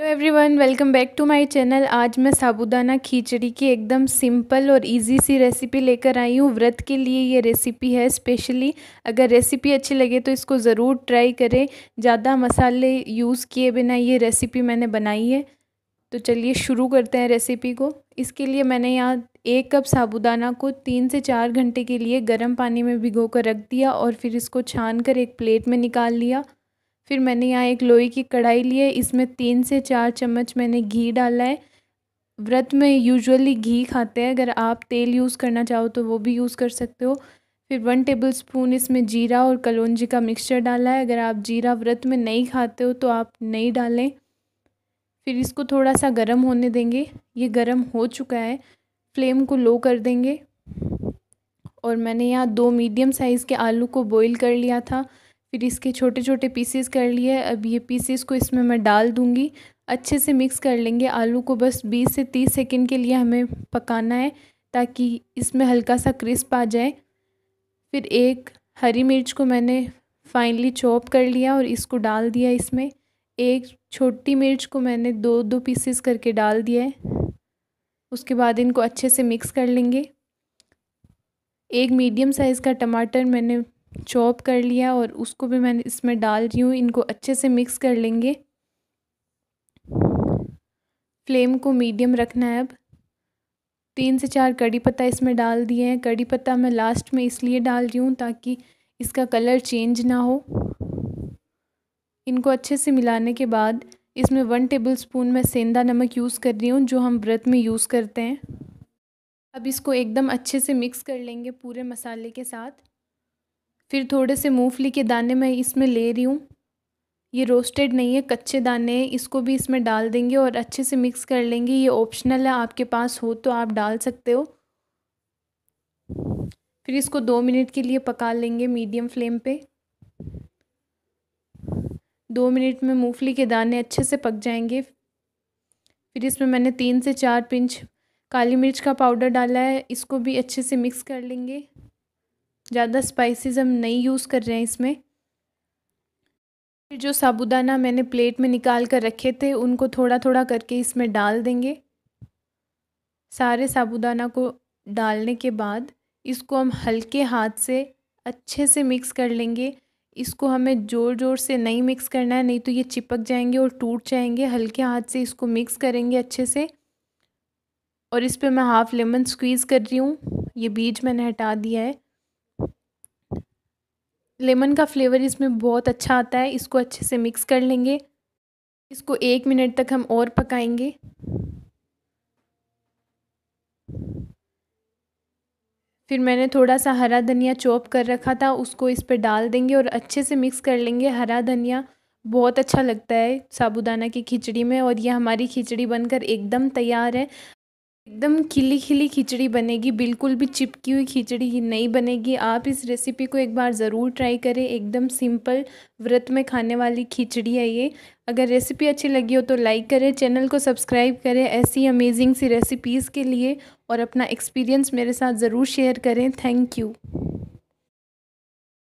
hello everyone welcome back to my channel आज मैं साबूदाना खिचड़ी की एकदम सिंपल और इजी सी रेसिपी लेकर आई हूँ व्रत के लिए ये रेसिपी है स्पेशली अगर रेसिपी अच्छी लगे तो इसको ज़रूर ट्राई करें ज़्यादा मसाले यूज़ किए बिना ये रेसिपी मैंने बनाई है तो चलिए शुरू करते हैं रेसिपी को इसके लिए मैंने यहाँ एक कप साबूदाना को तीन से चार घंटे के लिए गर्म पानी में भिगो कर रख दिया और फिर इसको छान कर एक प्लेट में निकाल लिया फिर मैंने यहाँ एक लोई की कढ़ाई ली है इसमें तीन से चार चम्मच मैंने घी डाला है व्रत में यूजुअली घी खाते हैं अगर आप तेल यूज़ करना चाहो तो वो भी यूज़ कर सकते हो फिर वन टेबल स्पून इसमें जीरा और कलौंजी का मिक्सचर डाला है अगर आप जीरा व्रत में नहीं खाते हो तो आप नहीं डालें फिर इसको थोड़ा सा गर्म होने देंगे ये गर्म हो चुका है फ्लेम को लो कर देंगे और मैंने यहाँ दो मीडियम साइज़ के आलू को बॉईल कर लिया था फिर इसके छोटे छोटे पीसेस कर लिए अब ये पीसेस को इसमें मैं डाल दूंगी अच्छे से मिक्स कर लेंगे आलू को बस बीस से तीस सेकेंड के लिए हमें पकाना है ताकि इसमें हल्का सा क्रिस्प आ जाए फिर एक हरी मिर्च को मैंने फाइनली चॉप कर लिया और इसको डाल दिया इसमें एक छोटी मिर्च को मैंने दो दो पीसेस करके डाल दिया है उसके बाद इनको अच्छे से मिक्स कर लेंगे एक मीडियम साइज़ का टमाटर मैंने चॉप कर लिया और उसको भी मैंने इसमें डाल रही हूँ इनको अच्छे से मिक्स कर लेंगे फ्लेम को मीडियम रखना है अब तीन से चार कड़ी पत्ता इसमें डाल दिए हैं कड़ी पत्ता मैं लास्ट में इसलिए डाल रही हूँ ताकि इसका कलर चेंज ना हो इनको अच्छे से मिलाने के बाद इसमें वन टेबल स्पून मैं सेंधा नमक यूज़ कर रही हूँ जो हम व्रत में यूज़ करते हैं अब इसको एकदम अच्छे से मिक्स कर लेंगे पूरे मसाले के साथ फिर थोड़े से मूंगफली के दाने मैं इसमें ले रही हूँ ये रोस्टेड नहीं है कच्चे दाने हैं इसको भी इसमें डाल देंगे और अच्छे से मिक्स कर लेंगे ये ऑप्शनल है आपके पास हो तो आप डाल सकते हो फिर इसको दो मिनट के लिए पका लेंगे मीडियम फ्लेम पे दो मिनट में मूंगफली के दाने अच्छे से पक जाएंगे फिर इसमें मैंने तीन से चार पिंच काली मिर्च का पाउडर डाला है इसको भी अच्छे से मिक्स कर लेंगे ज़्यादा स्पाइसेस हम नहीं यूज़ कर रहे हैं इसमें फिर जो साबुदाना मैंने प्लेट में निकाल कर रखे थे उनको थोड़ा थोड़ा करके इसमें डाल देंगे सारे साबुदाना को डालने के बाद इसको हम हल्के हाथ से अच्छे से मिक्स कर लेंगे इसको हमें ज़ोर ज़ोर से नहीं मिक्स करना है नहीं तो ये चिपक जाएंगे और टूट जाएंगे हल्के हाथ से इसको मिक्स करेंगे अच्छे से और इस पर मैं हाफ़ लेमन स्क्वीज़ कर रही हूँ ये बीज मैंने हटा दिया है लेमन का फ्लेवर इसमें बहुत अच्छा आता है इसको अच्छे से मिक्स कर लेंगे इसको एक मिनट तक हम और पकाएंगे फिर मैंने थोड़ा सा हरा धनिया चॉप कर रखा था उसको इस पर डाल देंगे और अच्छे से मिक्स कर लेंगे हरा धनिया बहुत अच्छा लगता है साबुदाना की खिचड़ी में और यह हमारी खिचड़ी बनकर एकदम तैयार है एकदम खिली खिली खिचड़ी बनेगी बिल्कुल भी चिपकी हुई खिचड़ी ही नहीं बनेगी आप इस रेसिपी को एक बार ज़रूर ट्राई करें एकदम सिंपल व्रत में खाने वाली खिचड़ी है ये अगर रेसिपी अच्छी लगी हो तो लाइक करें चैनल को सब्सक्राइब करें ऐसी अमेजिंग सी रेसिपीज़ के लिए और अपना एक्सपीरियंस मेरे साथ ज़रूर शेयर करें थैंक यू